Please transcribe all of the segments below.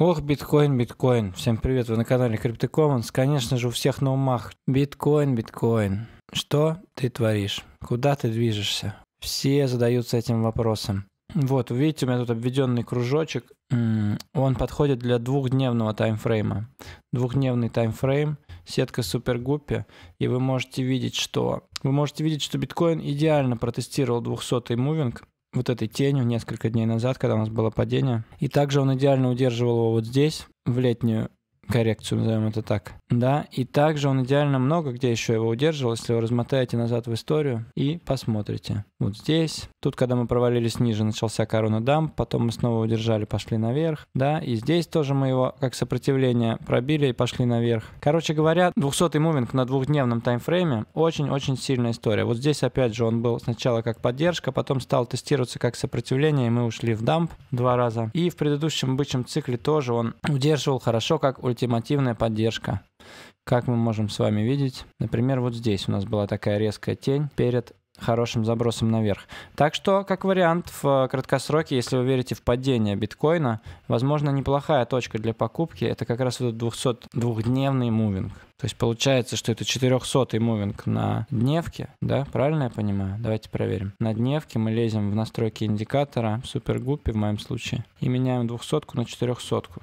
Ох, биткоин, биткоин. Всем привет, вы на канале Криптокомманс. Конечно же, у всех на умах. Биткоин, биткоин. Что ты творишь? Куда ты движешься? Все задаются этим вопросом. Вот, вы видите, у меня тут обведенный кружочек. Он подходит для двухдневного таймфрейма. Двухдневный таймфрейм, сетка супергуппи. И вы можете видеть, что... Вы можете видеть, что биткоин идеально протестировал 200-й мувинг вот этой тенью несколько дней назад, когда у нас было падение. И также он идеально удерживал его вот здесь, в летнюю коррекцию, назовем это так. Да, и также он идеально много где еще его удерживал, если вы размотаете назад в историю и посмотрите. Вот здесь, тут, когда мы провалились ниже, начался корона дамп, потом мы снова удержали, пошли наверх, да, и здесь тоже мы его как сопротивление пробили и пошли наверх. Короче говоря, 200-й мувинг на двухдневном таймфрейме очень-очень сильная история. Вот здесь, опять же, он был сначала как поддержка, потом стал тестироваться как сопротивление, и мы ушли в дамп два раза. И в предыдущем бычьем цикле тоже он удерживал хорошо, как ультра ультимативная поддержка. Как мы можем с вами видеть, например, вот здесь у нас была такая резкая тень перед хорошим забросом наверх. Так что, как вариант, в э, краткосроке, если вы верите в падение биткоина, возможно, неплохая точка для покупки. Это как раз этот 202-дневный мувинг. То есть получается, что это 400-й мувинг на дневке, да? Правильно я понимаю? Давайте проверим. На дневке мы лезем в настройки индикатора, в супергуппе в моем случае, и меняем 200-ку на 400-ку.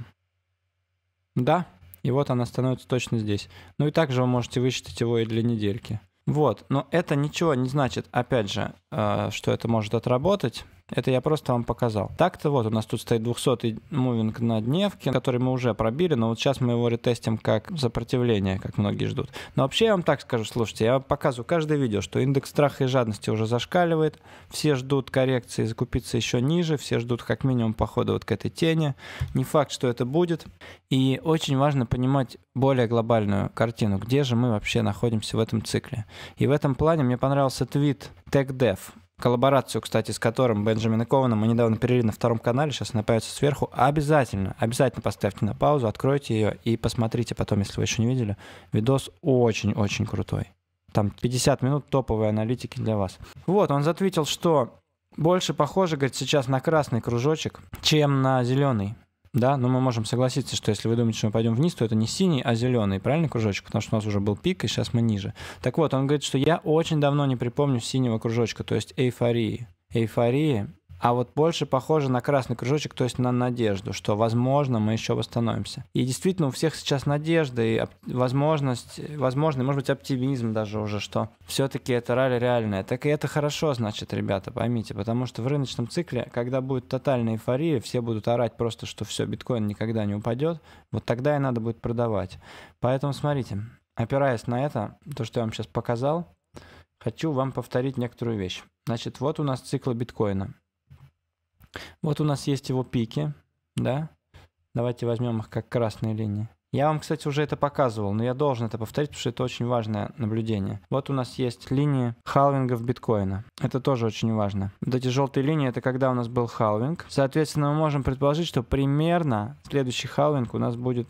Да, и вот она становится точно здесь. Ну и также вы можете высчитать его и для недельки. Вот, но это ничего не значит, опять же, э, что это может отработать. Это я просто вам показал. Так-то вот у нас тут стоит 200 мувинг на дневке, который мы уже пробили, но вот сейчас мы его ретестим как сопротивление, как многие ждут. Но вообще я вам так скажу, слушайте, я показываю каждое видео, что индекс страха и жадности уже зашкаливает, все ждут коррекции, закупиться еще ниже, все ждут как минимум похода вот к этой тени. Не факт, что это будет. И очень важно понимать более глобальную картину, где же мы вообще находимся в этом цикле. И в этом плане мне понравился твит TechDev, коллаборацию, кстати, с которым Бенджамин Кована мы недавно перевели на втором канале, сейчас она появится сверху, обязательно, обязательно поставьте на паузу, откройте ее и посмотрите потом, если вы еще не видели. Видос очень-очень крутой. Там 50 минут топовой аналитики для вас. Вот, он затвитил, что больше похоже, говорит, сейчас на красный кружочек, чем на зеленый. Да, но мы можем согласиться, что если вы думаете, что мы пойдем вниз, то это не синий, а зеленый, правильный кружочек? Потому что у нас уже был пик, и сейчас мы ниже. Так вот, он говорит, что я очень давно не припомню синего кружочка, то есть эйфории. эйфории а вот больше похоже на красный кружочек, то есть на надежду, что, возможно, мы еще восстановимся. И действительно, у всех сейчас надежда и возможность, возможно, может быть, оптимизм даже уже, что все-таки это ралли реальное. Так и это хорошо, значит, ребята, поймите, потому что в рыночном цикле, когда будет тотальная эйфория, все будут орать просто, что все, биткоин никогда не упадет, вот тогда и надо будет продавать. Поэтому смотрите, опираясь на это, то, что я вам сейчас показал, хочу вам повторить некоторую вещь. Значит, вот у нас циклы биткоина. Вот у нас есть его пики, да? Давайте возьмем их как красные линии. Я вам, кстати, уже это показывал, но я должен это повторить, потому что это очень важное наблюдение. Вот у нас есть линии халвингов биткоина. Это тоже очень важно. Вот эти желтые линии — это когда у нас был халвинг. Соответственно, мы можем предположить, что примерно следующий халвинг у нас будет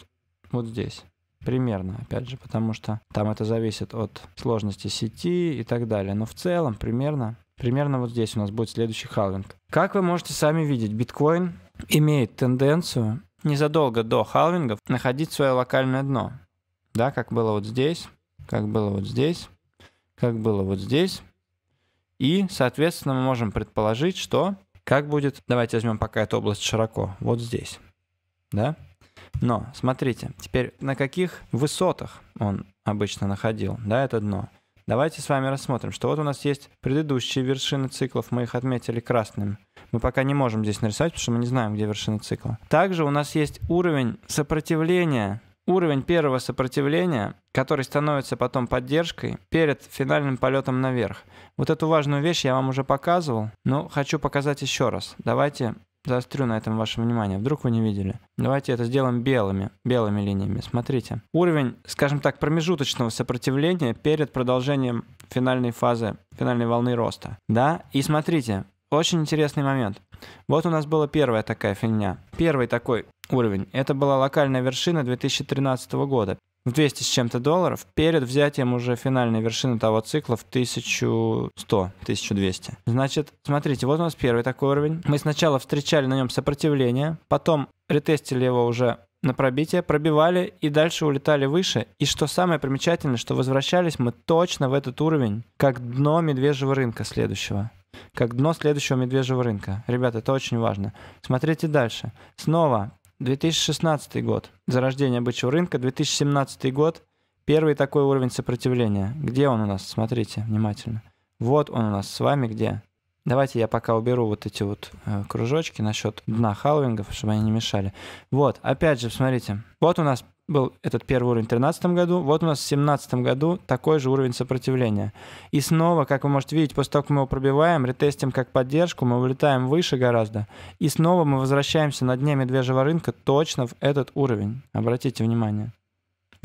вот здесь. Примерно, опять же, потому что там это зависит от сложности сети и так далее. Но в целом примерно Примерно вот здесь у нас будет следующий халвинг. Как вы можете сами видеть, биткоин имеет тенденцию незадолго до халвингов находить свое локальное дно. Да, как было вот здесь, как было вот здесь, как было вот здесь. И, соответственно, мы можем предположить, что как будет, давайте возьмем пока эту область широко, вот здесь, да? Но, смотрите, теперь на каких высотах он обычно находил, да, это дно? Давайте с вами рассмотрим, что вот у нас есть предыдущие вершины циклов, мы их отметили красным. Мы пока не можем здесь нарисовать, потому что мы не знаем, где вершина цикла. Также у нас есть уровень сопротивления уровень первого сопротивления, который становится потом поддержкой перед финальным полетом наверх. Вот эту важную вещь я вам уже показывал, но хочу показать еще раз. Давайте заострю на этом ваше внимание, вдруг вы не видели. Давайте это сделаем белыми, белыми линиями, смотрите. Уровень, скажем так, промежуточного сопротивления перед продолжением финальной фазы, финальной волны роста. Да, и смотрите, очень интересный момент. Вот у нас была первая такая фигня. Первый такой уровень. Это была локальная вершина 2013 года в 200 с чем-то долларов перед взятием уже финальной вершины того цикла в 1100-1200. Значит, смотрите, вот у нас первый такой уровень. Мы сначала встречали на нем сопротивление, потом ретестили его уже на пробитие, пробивали и дальше улетали выше. И что самое примечательное, что возвращались мы точно в этот уровень, как дно медвежьего рынка следующего. Как дно следующего медвежьего рынка. Ребята, это очень важно. Смотрите дальше. Снова 2016 год. Зарождение бычьего рынка. 2017 год. Первый такой уровень сопротивления. Где он у нас? Смотрите внимательно. Вот он у нас с вами где. Давайте я пока уберу вот эти вот э, кружочки насчет дна халвингов, чтобы они не мешали. Вот, опять же, смотрите. Вот у нас был этот первый уровень в 2013 году, вот у нас в 2017 году такой же уровень сопротивления. И снова, как вы можете видеть, после того, как мы его пробиваем, ретестим как поддержку, мы вылетаем выше гораздо, и снова мы возвращаемся на дне медвежьего рынка точно в этот уровень. Обратите внимание.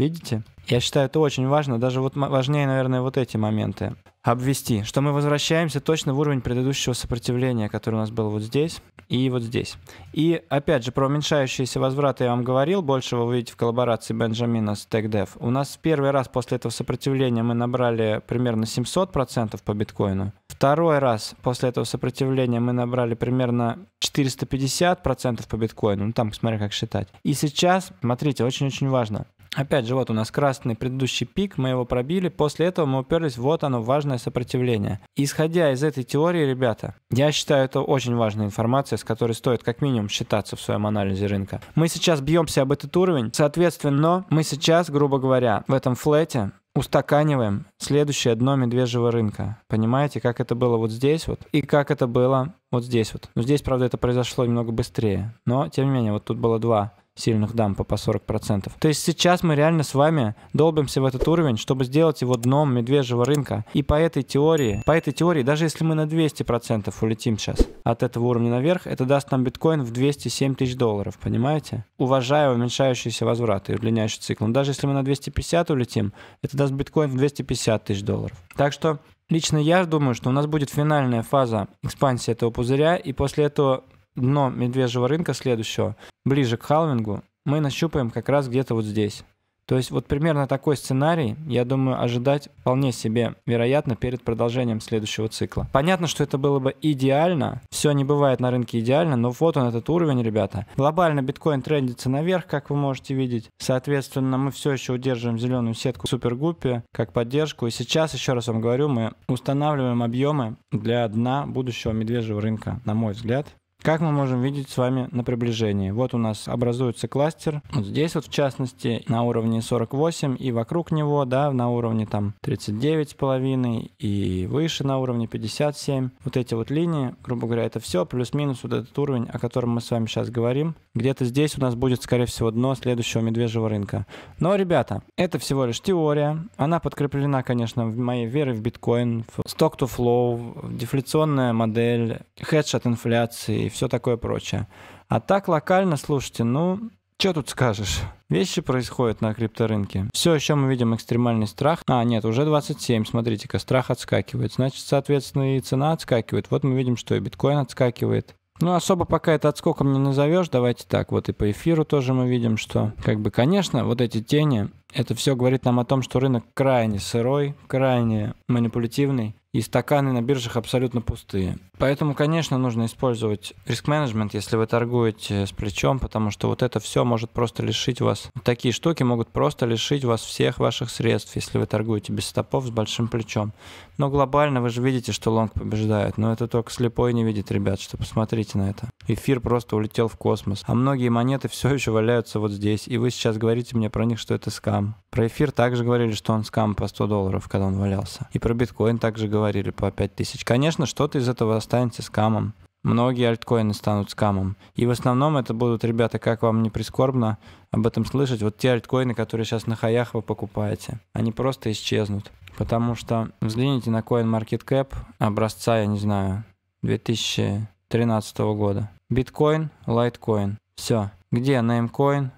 Видите? Я считаю, это очень важно, даже вот важнее, наверное, вот эти моменты обвести, что мы возвращаемся точно в уровень предыдущего сопротивления, который у нас был вот здесь и вот здесь. И опять же, про уменьшающийся возврат я вам говорил, больше вы увидите в коллаборации Бенджамина с TechDev. У нас первый раз после этого сопротивления мы набрали примерно 700% по биткоину. Второй раз после этого сопротивления мы набрали примерно 450% по биткоину. Ну там, смотря как считать. И сейчас, смотрите, очень-очень важно. Опять же, вот у нас красный предыдущий пик, мы его пробили, после этого мы уперлись, вот оно, важное сопротивление. Исходя из этой теории, ребята, я считаю, это очень важная информация, с которой стоит как минимум считаться в своем анализе рынка. Мы сейчас бьемся об этот уровень, соответственно, мы сейчас, грубо говоря, в этом флете устаканиваем следующее дно медвежьего рынка. Понимаете, как это было вот здесь вот и как это было вот здесь вот. Но здесь, правда, это произошло немного быстрее. Но, тем не менее, вот тут было два сильных дампа по 40%. То есть сейчас мы реально с вами долбимся в этот уровень, чтобы сделать его дном медвежьего рынка. И по этой теории, по этой теории, даже если мы на 200% улетим сейчас от этого уровня наверх, это даст нам биткоин в 207 тысяч долларов, понимаете? Уважая уменьшающиеся возвраты и удлиняющий цикл. Но даже если мы на 250 улетим, это даст биткоин в 250 тысяч долларов. Так что Лично я думаю, что у нас будет финальная фаза экспансии этого пузыря, и после этого дно медвежьего рынка следующего. Ближе к халвингу мы нащупаем как раз где-то вот здесь. То есть вот примерно такой сценарий, я думаю, ожидать вполне себе вероятно перед продолжением следующего цикла. Понятно, что это было бы идеально, все не бывает на рынке идеально, но вот он этот уровень, ребята. Глобально биткоин трендится наверх, как вы можете видеть. Соответственно, мы все еще удерживаем зеленую сетку супергуппи как поддержку. И сейчас, еще раз вам говорю, мы устанавливаем объемы для дна будущего медвежьего рынка, на мой взгляд. Как мы можем видеть с вами на приближении? Вот у нас образуется кластер. Вот здесь вот в частности на уровне 48 и вокруг него, да, на уровне там 39,5 и выше на уровне 57. Вот эти вот линии, грубо говоря, это все, плюс-минус вот этот уровень, о котором мы с вами сейчас говорим. Где-то здесь у нас будет, скорее всего, дно следующего медвежьего рынка. Но, ребята, это всего лишь теория. Она подкреплена, конечно, моей верой в биткоин, в stock-to-flow, дефляционная модель, хедж от инфляции, все такое прочее. А так локально, слушайте, ну, что тут скажешь? Вещи происходят на крипторынке. Все еще мы видим экстремальный страх. А, нет, уже 27, смотрите-ка, страх отскакивает. Значит, соответственно, и цена отскакивает. Вот мы видим, что и биткоин отскакивает. Ну, особо пока это отскоком не назовешь, давайте так, вот и по эфиру тоже мы видим, что, как бы, конечно, вот эти тени, это все говорит нам о том, что рынок крайне сырой, крайне манипулятивный, и стаканы на биржах абсолютно пустые. Поэтому, конечно, нужно использовать риск-менеджмент, если вы торгуете с плечом, потому что вот это все может просто лишить вас. Такие штуки могут просто лишить вас всех ваших средств, если вы торгуете без стопов с большим плечом. Но глобально вы же видите, что лонг побеждает, но это только слепой не видит, ребят, что посмотрите на это. Эфир просто улетел в космос, а многие монеты все еще валяются вот здесь, и вы сейчас говорите мне про них, что это скам скам. Про эфир также говорили, что он скам по 100 долларов, когда он валялся. И про биткоин также говорили по 5000. Конечно, что-то из этого останется скамом. Многие альткоины станут скамом. И в основном это будут, ребята, как вам не прискорбно об этом слышать, вот те альткоины, которые сейчас на хаях вы покупаете, они просто исчезнут. Потому что взгляните на CoinMarketCap образца, я не знаю, 2013 года. Биткоин, лайткоин. Все. Где namecoin,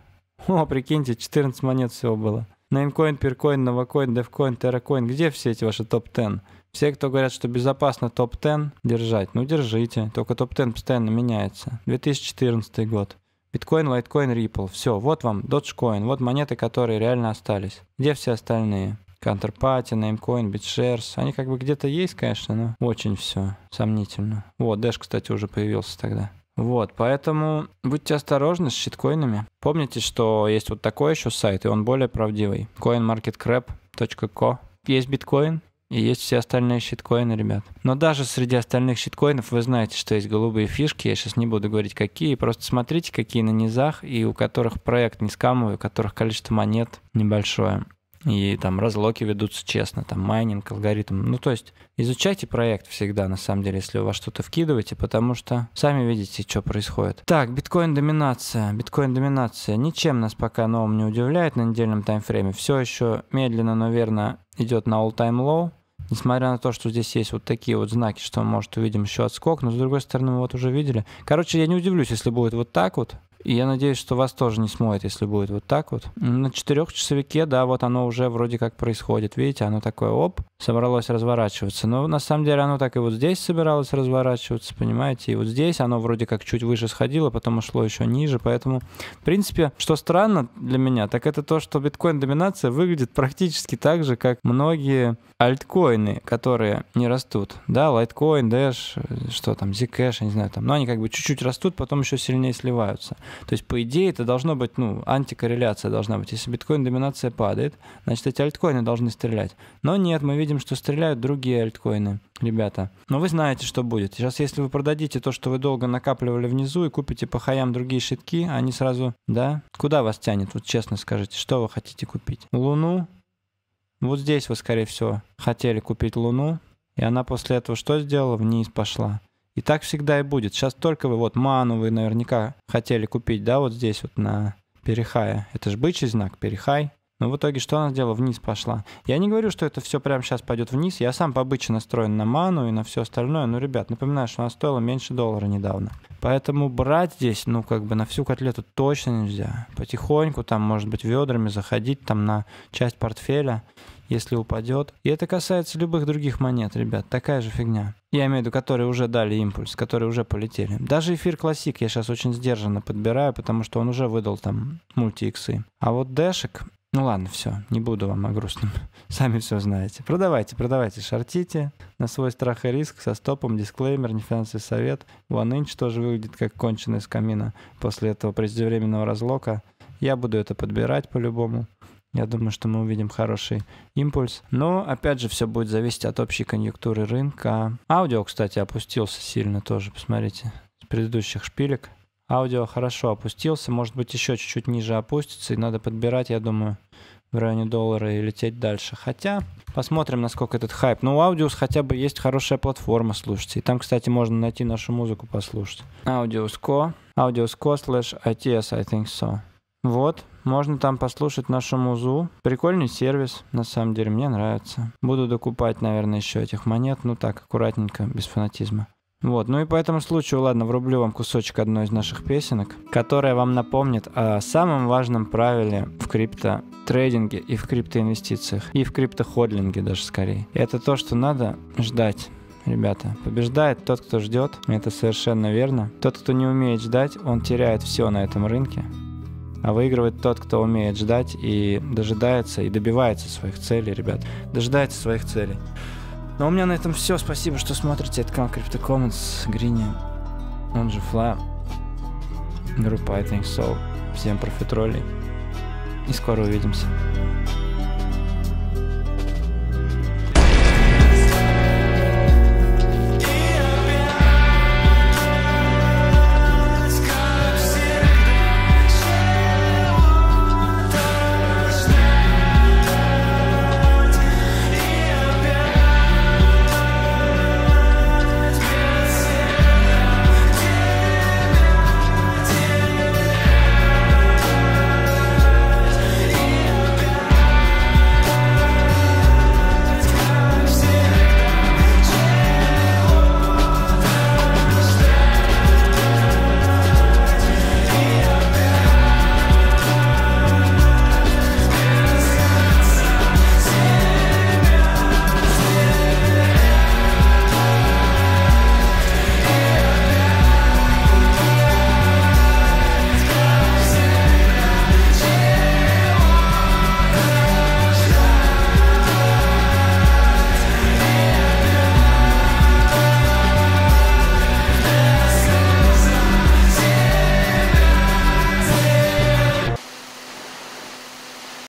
о, прикиньте, 14 монет всего было. Namecoin, Peercoin, Novacoin, Devcoin, TerraCoin. Где все эти ваши топ-10? Все, кто говорят, что безопасно топ-10 держать, ну держите. Только топ-10 постоянно меняется. 2014 год. Биткоин, лайткоин, Ripple. Все, вот вам Dogecoin, вот монеты, которые реально остались. Где все остальные? Counterparty, Namecoin, BitShares. Они как бы где-то есть, конечно, но очень все сомнительно. Вот, Dash, кстати, уже появился тогда. Вот, поэтому будьте осторожны с щиткоинами. Помните, что есть вот такой еще сайт, и он более правдивый. coinmarketcrab.co Есть биткоин, и есть все остальные щиткоины, ребят. Но даже среди остальных щиткоинов вы знаете, что есть голубые фишки. Я сейчас не буду говорить, какие. Просто смотрите, какие на низах, и у которых проект не скамовый, у которых количество монет небольшое и там разлоки ведутся честно, там майнинг, алгоритм. Ну, то есть изучайте проект всегда, на самом деле, если у вас что-то вкидываете, потому что сами видите, что происходит. Так, биткоин-доминация. Биткоин-доминация ничем нас пока новым не удивляет на недельном таймфрейме. Все еще медленно, но верно идет на all-time low. Несмотря на то, что здесь есть вот такие вот знаки, что мы, может, увидим еще отскок, но с другой стороны, мы вот уже видели. Короче, я не удивлюсь, если будет вот так вот, я надеюсь, что вас тоже не смоет, если будет вот так вот. На четырехчасовике, да, вот оно уже вроде как происходит. Видите, оно такое оп, собралось разворачиваться. Но на самом деле оно так и вот здесь собиралось разворачиваться, понимаете? И вот здесь оно вроде как чуть выше сходило, потом ушло еще ниже. Поэтому, в принципе, что странно для меня, так это то, что биткоин-доминация выглядит практически так же, как многие альткоины, которые не растут. Да, лайткоин, дэш, что там, zcash, я не знаю, там. Но они как бы чуть-чуть растут, потом еще сильнее сливаются. То есть, по идее, это должно быть, ну, антикорреляция должна быть. Если биткоин-доминация падает, значит, эти альткоины должны стрелять. Но нет, мы видим видим, что стреляют другие альткоины, ребята. Но вы знаете, что будет. Сейчас, если вы продадите то, что вы долго накапливали внизу, и купите по хаям другие шитки, они сразу, да? Куда вас тянет? Вот честно скажите, что вы хотите купить? Луну? Вот здесь вы, скорее всего, хотели купить Луну, и она после этого что сделала? Вниз пошла. И так всегда и будет. Сейчас только вы, вот ману вы наверняка хотели купить, да, вот здесь вот на перехая. Это же бычий знак, перехай. Но в итоге что она сделала? Вниз пошла. Я не говорю, что это все прямо сейчас пойдет вниз. Я сам побыче настроен на ману и на все остальное. Но, ребят, напоминаю, что она стоила меньше доллара недавно. Поэтому брать здесь, ну, как бы на всю котлету точно нельзя. Потихоньку, там, может быть, ведрами заходить, там, на часть портфеля, если упадет. И это касается любых других монет, ребят. Такая же фигня. Я имею в виду, которые уже дали импульс, которые уже полетели. Даже эфир классик я сейчас очень сдержанно подбираю, потому что он уже выдал там мультиксы. А вот дэшек, ну ладно, все, не буду вам о грустном. Сами все знаете. Продавайте, продавайте, шортите на свой страх и риск со стопом, дисклеймер, не финансовый совет. OneInch тоже выглядит как конченый из камина после этого преждевременного разлока. Я буду это подбирать по-любому. Я думаю, что мы увидим хороший импульс. Но, опять же, все будет зависеть от общей конъюнктуры рынка. Аудио, кстати, опустился сильно тоже, посмотрите, с предыдущих шпилек. Аудио хорошо опустился, может быть еще чуть-чуть ниже опустится, и надо подбирать, я думаю, в районе доллара и лететь дальше. Хотя, посмотрим, насколько этот хайп. Но у Аудиус хотя бы есть хорошая платформа, слушать И там, кстати, можно найти нашу музыку послушать. Audius Co. Audius slash ITS, I think so. Вот, можно там послушать нашу музу. Прикольный сервис, на самом деле, мне нравится. Буду докупать, наверное, еще этих монет, ну так, аккуратненько, без фанатизма. Вот, ну и по этому случаю, ладно, врублю вам кусочек одной из наших песенок, которая вам напомнит о самом важном правиле в крипто трейдинге и в криптоинвестициях, и в криптоходлинге даже скорее. Это то, что надо ждать ребята. Побеждает тот, кто ждет, это совершенно верно. Тот, кто не умеет ждать, он теряет все на этом рынке. А выигрывает тот, кто умеет ждать и дожидается, и добивается своих целей, ребят. Дожидается своих целей. Но у меня на этом все. Спасибо, что смотрите. Это канал Crypto Commons, Грини, он же Фла, группа I Think So. Всем профитролей. И скоро увидимся.